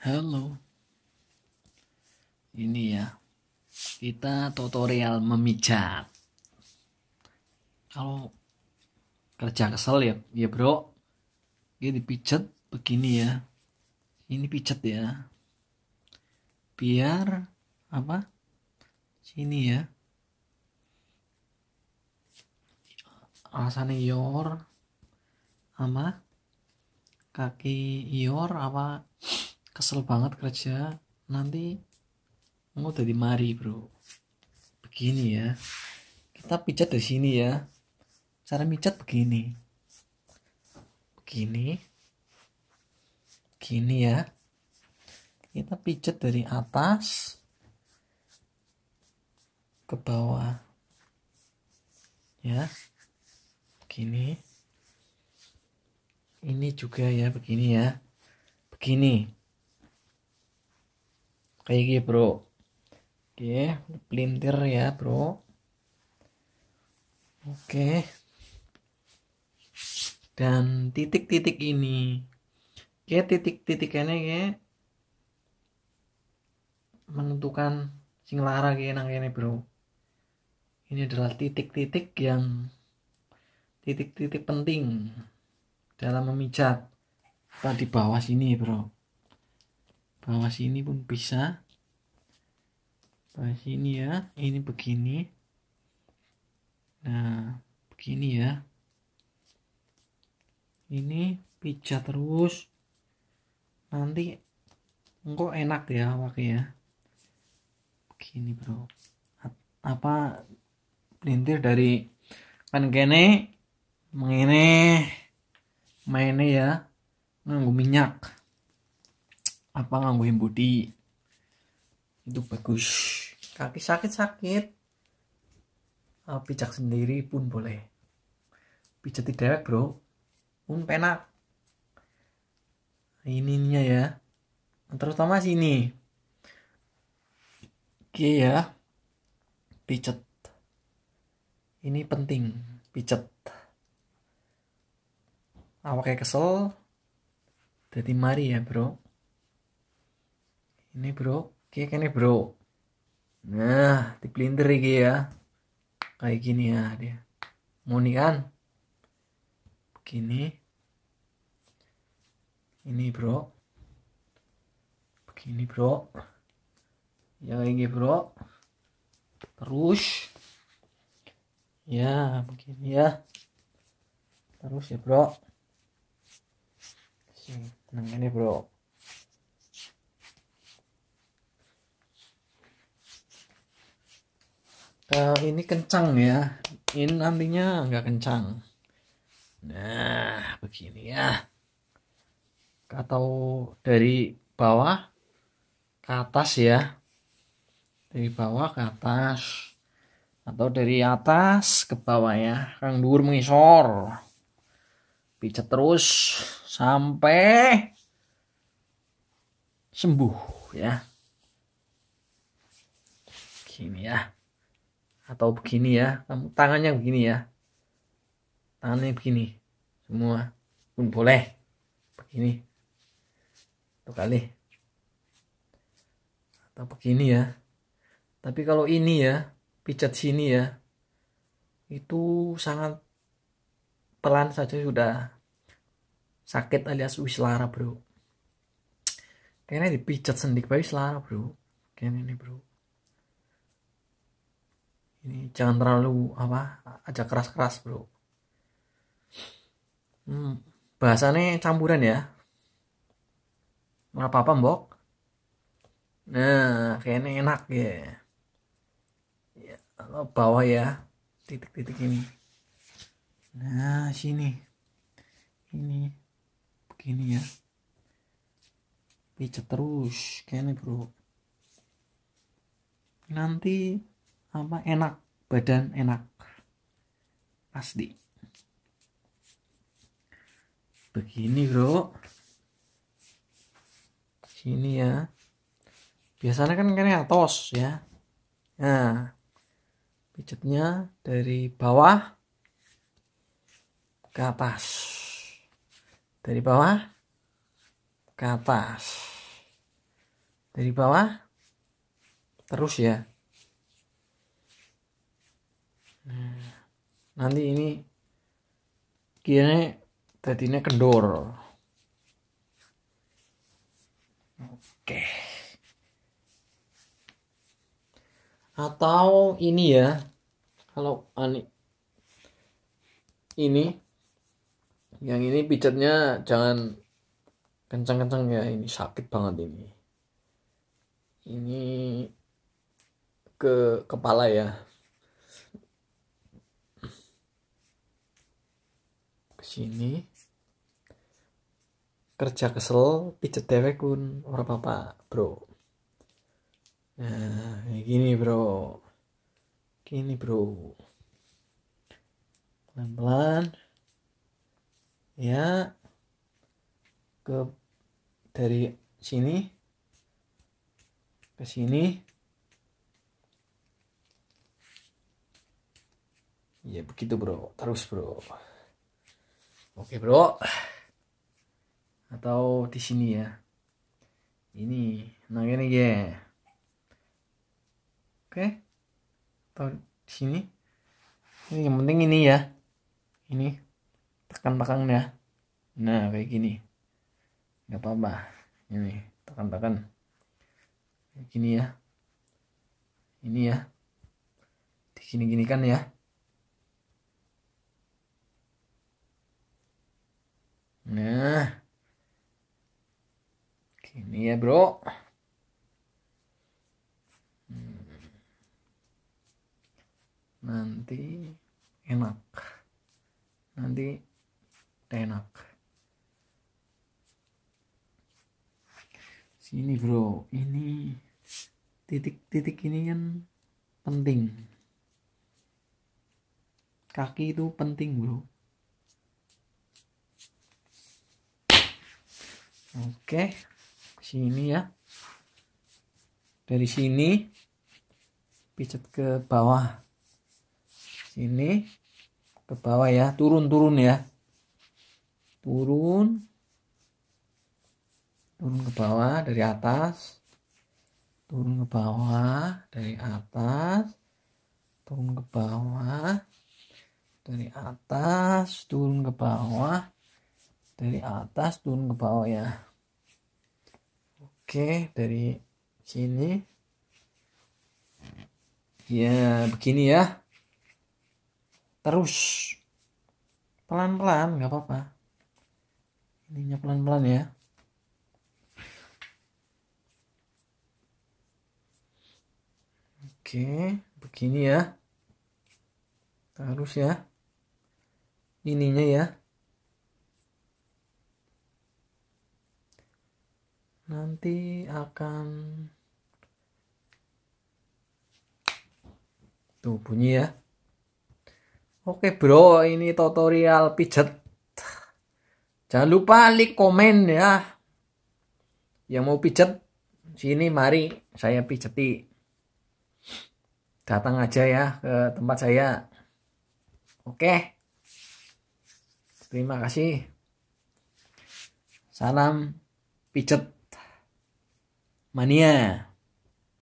Halo. Ini ya. Kita tutorial memijat. Kalau kerja kesel ya, ya bro. Ini ya dipijat begini ya. Ini pijat ya. Biar apa? Sini ya. Rasanya yor sama kaki yor apa kesel banget kerja nanti mau jadi mari bro begini ya kita pijat di sini ya cara pijat begini begini begini ya kita pijat dari atas ke bawah ya begini ini juga ya begini ya begini kayak gini bro oke pelintir ya bro oke dan titik-titik ini okay, titik-titikannya ya menentukan sing lara kayak ini, bro ini adalah titik-titik yang titik-titik penting dalam memijat tadi bawah sini bro bawah sini pun bisa bawah sini ya ini begini nah begini ya ini pijat terus nanti engkau enak ya pakai ya begini bro apa pelintir dari kan gini mengini mainnya ya nganggu minyak apa ngangguin budi itu bagus kaki sakit sakit ah, pijak sendiri pun boleh di dewek bro pun penak ininya ya terutama sini oke ya pijat ini penting pijat awaknya kesel jadi mari ya bro ini bro kayak ini bro nah di blender iki ya kayak gini ya dia Mau nih kan begini ini bro begini bro ya kayak bro terus ya begini ya terus ya bro nah ini ya, bro uh, ini kencang ya ini nantinya nggak kencang nah begini ya atau dari bawah ke atas ya dari bawah ke atas atau dari atas ke bawah ya kang dur mengisor pijat terus sampai sembuh ya gini ya atau begini ya tangannya begini ya tangannya begini semua pun boleh begini satu kali atau begini ya tapi kalau ini ya pijat sini ya itu sangat pelan saja sudah sakit alias wis lara bro kayaknya dipijat sendik baik lara bro kayaknya ini bro ini jangan terlalu apa aja keras-keras bro hmm, bahasannya campuran ya nggak apa-apa mbok nah kayaknya enak ya ya bawah ya titik-titik ini nah sini ini begini ya pijat terus kayaknya bro nanti apa enak badan enak pasti begini bro sini ya biasanya kan kayak atos ya nah pijatnya dari bawah ke atas dari bawah ke atas dari bawah terus ya nanti ini kini tadinya kendor oke atau ini ya kalau ani ini yang ini pijatnya jangan kencang-kencang ya ini sakit banget ini ini ke kepala ya ke sini kerja kesel pijet dewek pun ora apa bro nah gini bro gini bro pelan-pelan ya ke dari sini ke sini ya begitu bro terus bro Oke bro. Atau di sini ya. Ini. Nah ini ya. Oke. Atau di sini. Ini yang penting ini ya. Ini. Tekan-tekan ya. Nah kayak gini. Gak apa-apa. Ini. Tekan-tekan. Kayak gini ya. Ini ya. Di sini gini kan ya. enak nanti enak sini bro ini titik-titik ini kan penting kaki itu penting bro oke sini ya dari sini pijat ke bawah sini ke bawah ya turun turun ya turun turun ke bawah dari atas turun ke bawah dari atas turun ke bawah dari atas turun ke bawah dari atas turun ke bawah ya oke dari sini ya begini ya terus pelan-pelan nggak apa-apa ininya pelan-pelan ya oke begini ya terus ya ininya ya nanti akan tuh bunyi ya Oke bro, ini tutorial pijat. Jangan lupa like, komen ya. Yang mau pijat, sini mari saya pijati. Datang aja ya ke tempat saya. Oke. Terima kasih. Salam pijat mania.